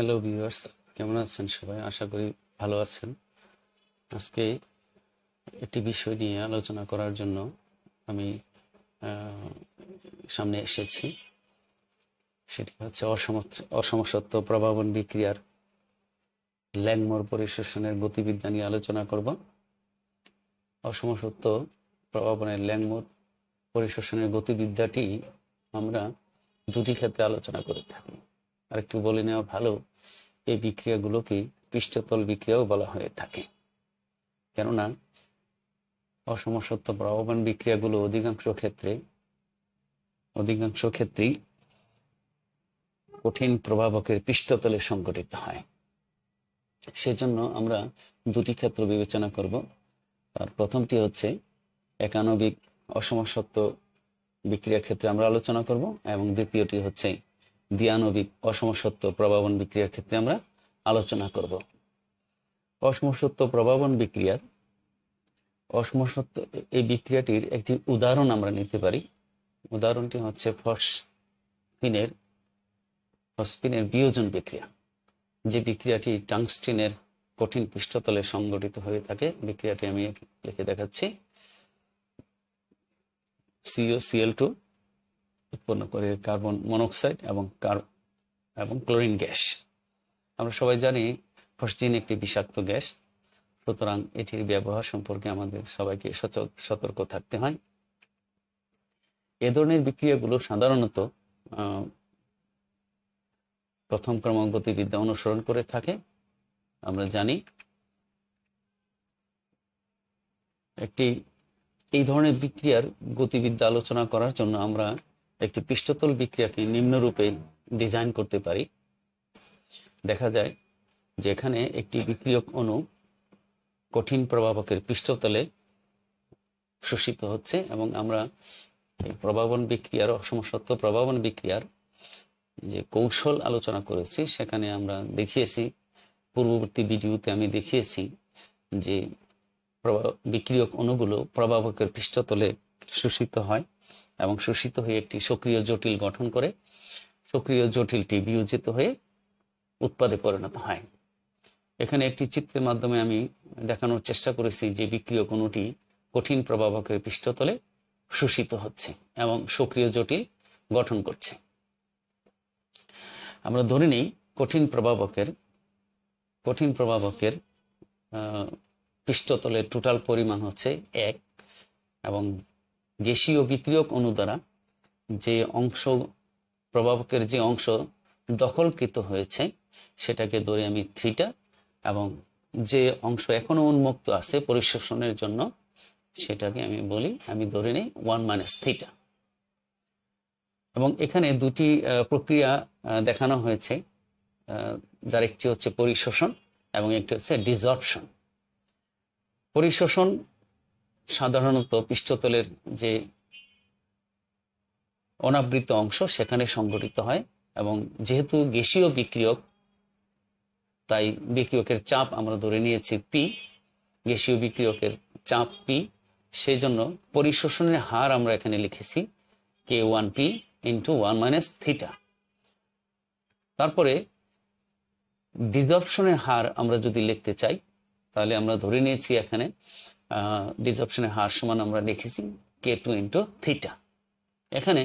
hello viewers কেমন আছেন সবাই আশা করি ভালো আছেন আজকে একটি বিষয় নিয়ে আলোচনা করার জন্য আমি সামনে এসেছি সেটি হচ্ছে অসম অসমসত্ব প্রভাবন বিক্রিয়ার ল্যাংমোর পরিশোষণের গতিবিদ্যা নিয়ে আলোচনা করব অসমসত্ব প্রভাবনের ল্যাংমোর পরিশোষণের গতিবিদ্যাটি আমরা দুটি ক্ষেত্রে আলোচনা করে থাকি আর একটু বলে নেওয়া ভালো এই বিক্রিয়াগুলোকে পৃষ্ঠতল বিক্রিয়াও বলা হয়ে থাকে কেননা সত্য প্রবণ বিক্রিয়াগুলো অধিকাংশ ক্ষেত্রে অধিকাংশ ক্ষেত্রেই কঠিন প্রভাবকের পৃষ্ঠতলে সংগঠিত হয় সেজন্য আমরা দুটি ক্ষেত্র বিবেচনা করব তার প্রথমটি হচ্ছে একানবিক সত্য বিক্রিয়ার ক্ষেত্রে আমরা আলোচনা করব এবং দ্বিতীয়টি হচ্ছে অসম সত্য প্রভাবন বিক্রিয়ার ক্ষেত্রে আমরা আলোচনা করব সত্য প্রভাবন বিক্রিয়ার সত্য এই বিক্রিয়াটির একটি উদাহরণ আমরা নিতে পারি উদাহরণটি হচ্ছে ফসফিনের ফসফিনের বিয়োজন বিক্রিয়া যে বিক্রিয়াটি টাংস্টিনের কঠিন পৃষ্ঠতলে সংগঠিত হয়ে থাকে বিক্রিয়াটি আমি লিখে দেখাচ্ছি সিও সিএল টু উৎপন্ন করে কার্বন মনোক্সাইড এবং কার এবং ক্লোরিন গ্যাস আমরা সবাই জানি ফসজিন একটি বিষাক্ত গ্যাস সুতরাং এটির ব্যবহার সম্পর্কে আমাদের সবাইকে সতর্ক থাকতে হয় এ ধরনের বিক্রিয়াগুলো সাধারণত প্রথম গতিবিদ্যা অনুসরণ করে থাকে আমরা জানি একটি এই ধরনের বিক্রিয়ার গতিবিদ্যা আলোচনা করার জন্য আমরা একটি পৃষ্ঠতল বিক্রিয়াকে নিম্নরূপে ডিজাইন করতে পারি দেখা যায় যেখানে একটি বিক্রিয়ক অণু কঠিন প্রভাবকের পৃষ্ঠতলে শোষিত হচ্ছে এবং আমরা এই প্রভাবন বিক্রিয়ার অসমসত্ব প্রভাবন বিক্রিয়ার যে কৌশল আলোচনা করেছি সেখানে আমরা দেখিয়েছি পূর্ববর্তী ভিডিওতে আমি দেখিয়েছি যে বিক্রিয়ক অণুগুলো প্রভাবকের পৃষ্ঠতলে শোষিত হয় এবং শোষিত হয়ে একটি সক্রিয় জটিল গঠন করে সক্রিয় জটিলটি বিয়োজিত হয়ে উৎপাদে পরিণত হয় এখানে একটি চিত্রের মাধ্যমে আমি দেখানোর চেষ্টা করেছি যে বিক্রিয় কোনোটি কঠিন প্রভাবকের পৃষ্ঠতলে শোষিত হচ্ছে এবং সক্রিয় জটিল গঠন করছে আমরা ধরে নিই কঠিন প্রভাবকের কঠিন প্রভাবকের পৃষ্ঠতলের টোটাল পরিমাণ হচ্ছে এক এবং গেশীয় বিক্রিয়ক অণু দ্বারা যে অংশ প্রভাবকের যে অংশ দখলকৃত হয়েছে সেটাকে ধরে আমি থ্রিটা এবং যে অংশ এখনো উন্মুক্ত আছে পরিশোষণের জন্য সেটাকে আমি বলি আমি ধরে নিই ওয়ান মাইনাস থ্রিটা এবং এখানে দুটি প্রক্রিয়া দেখানো হয়েছে যার একটি হচ্ছে পরিশোষণ এবং একটি হচ্ছে ডিজর্পশন পরিশোষণ সাধারণত পৃষ্ঠতলের যে অনাবৃত অংশ সেখানে সংগঠিত হয় এবং যেহেতু গ্যাসীয় বিক্রিয়ক তাই বিক্রিয়কের চাপ আমরা ধরে নিয়েছি পি গ্যাসীয় বিক্রিয়কের চাপ পি সেই জন্য পরিশোষণের হার আমরা এখানে লিখেছি K one P into one minus theta তারপরে ডিজর্পশনের হার আমরা যদি লিখতে চাই তাহলে আমরা ধরে নিয়েছি এখানে ডিজপশনের হার সমান আমরা লিখেছি কে টু ইন্টু থিটা এখানে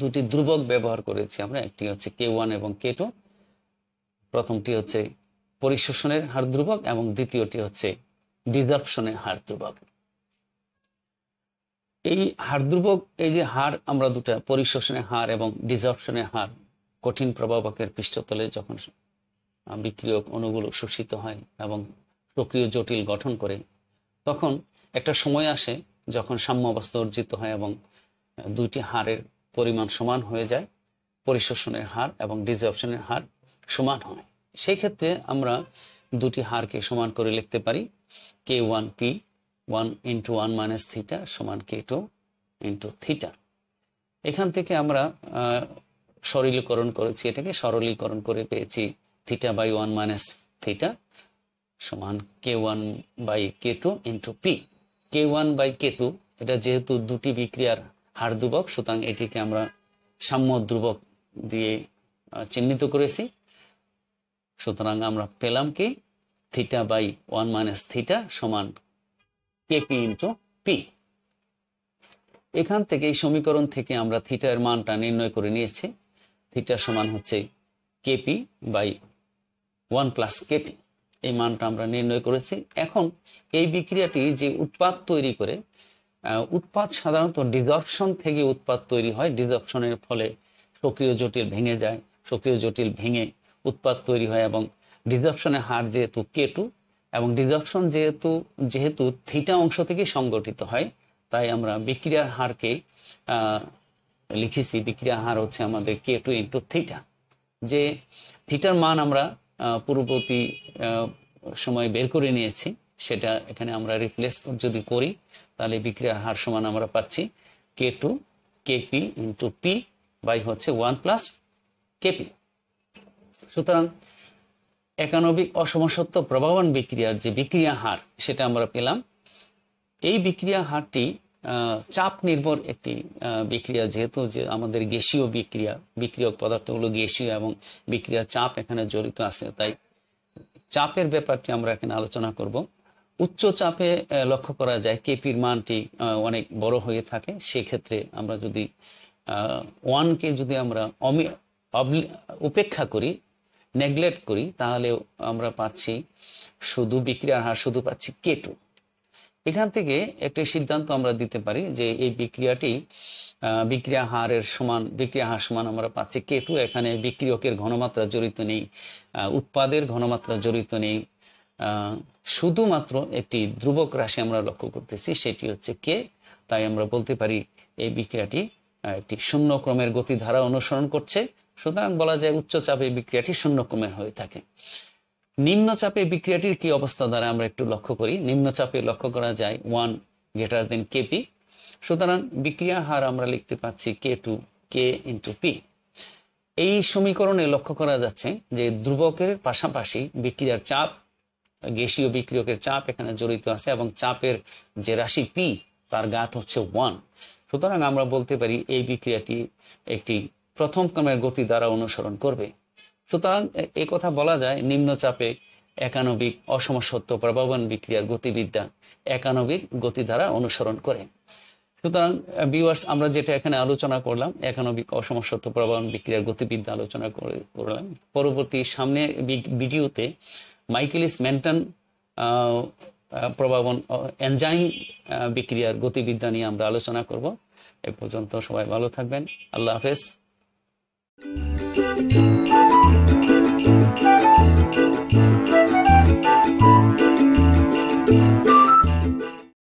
দুটি ধ্রুবক ব্যবহার করেছি আমরা একটি হচ্ছে কে ওয়ান এবং কে টু প্রথমটি হচ্ছে পরিশোষণের হার ধ্রুবক এবং দ্বিতীয়টি হচ্ছে ডিজপশনের হার ধ্রুবক এই হার ধ্রুবক এই যে হার আমরা দুটা পরিশোষণের হার এবং ডিজপশনের হার কঠিন প্রভাবকের পৃষ্ঠতলে যখন বিক্রিয়ক অনুগুলো শোষিত হয় এবং সক্রিয় জটিল গঠন করে তখন একটা সময় আসে যখন সাম্য অবস্থা অর্জিত হয় এবং দুইটি হারের পরিমাণ সমান হয়ে যায় পরিশোষণের হার এবং ডিজপশনের হার সমান হয় সেই ক্ষেত্রে আমরা দুটি হারকে সমান করে লিখতে পারি K one P one into one minus theta সমান কে টু ইন্টু থিটা এখান থেকে আমরা সরলীকরণ করেছি এটাকে সরলীকরণ করে পেয়েছি theta by one minus theta সমান K one by K two into P K one by K two এটা যেহেতু দুটি বিক্রিয়ার হার ধ্রুবক সুতরাং এটিকে আমরা সাম্য ধ্রুবক দিয়ে চিহ্নিত করেছি সুতরাং আমরা পেলাম কি theta by one minus theta সমান কে পি ইন্টু পি এখান থেকে এই সমীকরণ থেকে আমরা থিটার মানটা নির্ণয় করে নিয়েছি থিটা সমান হচ্ছে KP by one plus KP এই মানটা আমরা নির্ণয় করেছি এখন এই বিক্রিয়াটি যে উৎপাদ তৈরি করে উৎপাদ সাধারণত ডিজপশন থেকে উৎপাদ তৈরি হয় ডিজপশনের ফলে সক্রিয় জটিল ভেঙে যায় সক্রিয় জটিল ভেঙে উৎপাদ তৈরি হয় এবং ডিজপশনের হার যেহেতু কেটু এবং ডিজপশন যেহেতু যেহেতু থিটা অংশ থেকে সংগঠিত হয় তাই আমরা বিক্রিয়ার হারকে লিখেছি বিক্রিয়ার হার হচ্ছে আমাদের কেটু ইন্টু থিটা যে থিটার মান আমরা পূর্ববর্তী সময় বের করে নিয়েছি সেটা এখানে আমরা রিপ্লেস যদি করি তাহলে বিক্রিয়ার হার সমান আমরা পাচ্ছি K two KP into P by হচ্ছে ওয়ান প্লাস কেপি সুতরাং একানবিক অসমসত্ব প্রভাবান বিক্রিয়ার যে বিক্রিয়া হার সেটা আমরা পেলাম এই বিক্রিয়া হারটি চাপ নির্ভর একটি বিক্রিয়া যেহেতু যে আমাদের গ্যাসীয় বিক্রিয়া বিক্রিয়ক পদার্থগুলো গ্যাসীয় এবং বিক্রিয়া চাপ এখানে জড়িত আছে তাই চাপের ব্যাপারটি আমরা এখানে আলোচনা করব উচ্চ চাপে লক্ষ্য করা যায় কেপির মানটি অনেক বড় হয়ে থাকে সেক্ষেত্রে আমরা যদি ওয়ানকে যদি আমরা অমি উপেক্ষা করি নেগলেক্ট করি তাহলে আমরা পাচ্ছি শুধু বিক্রিয়ার হার শুধু পাচ্ছি কে টু এখান থেকে একটি সিদ্ধান্ত আমরা দিতে পারি যে এই বিক্রিয়াটি বিক্রিয়া হারের সমান বিক্রিয়া হার সমান আমরা পাচ্ছি কে টু এখানে বিক্রিয়কের ঘনমাত্রা জড়িত নেই উৎপাদের ঘনমাত্রা জড়িত নেই শুধুমাত্র একটি ধ্রুবক রাশি আমরা লক্ষ্য করতেছি সেটি হচ্ছে কে তাই আমরা বলতে পারি এই বিক্রিয়াটি একটি শূন্য ক্রমের গতিধারা অনুসরণ করছে সুতরাং বলা যায় উচ্চ চাপে বিক্রিয়াটি শূন্য ক্রমের হয়ে থাকে নিম্নচাপে বিক্রিয়াটির কি অবস্থা দ্বারা আমরা একটু লক্ষ্য করি নিম্নচাপে লক্ষ্য করা যায় ওয়ান গ্রেটার দেন কেপি সুতরাং বিক্রিয়া হার আমরা লিখতে পাচ্ছি K two K into P এই সমীকরণে লক্ষ্য করা যাচ্ছে যে ধ্রুবকের পাশাপাশি বিক্রিয়ার চাপ গ্যাসীয় বিক্রিয়কের চাপ এখানে জড়িত আছে এবং চাপের যে রাশি পি তার গাত হচ্ছে ওয়ান সুতরাং আমরা বলতে পারি এই বিক্রিয়াটি একটি প্রথম ক্রমের গতি দ্বারা অনুসরণ করবে সুতরাং এই কথা বলা যায় নিম্নচাপে একানবিক সত্য প্রভাবন বিক্রিয়ার গতিবিদ্যা একানবিক গতি দ্বারা অনুসরণ করে সুতরাং বিওয়ার্স আমরা যেটা এখানে আলোচনা করলাম একানবিক সত্য প্রভাবন বিক্রিয়ার গতিবিদ্যা আলোচনা করলাম পরবর্তী সামনে ভিডিওতে মাইকেলিস মেন্টন প্রভাবন এনজাইম বিক্রিয়ার গতিবিদ্যা নিয়ে আমরা আলোচনা করব এ পর্যন্ত সবাই ভালো থাকবেন আল্লাহ হাফেজ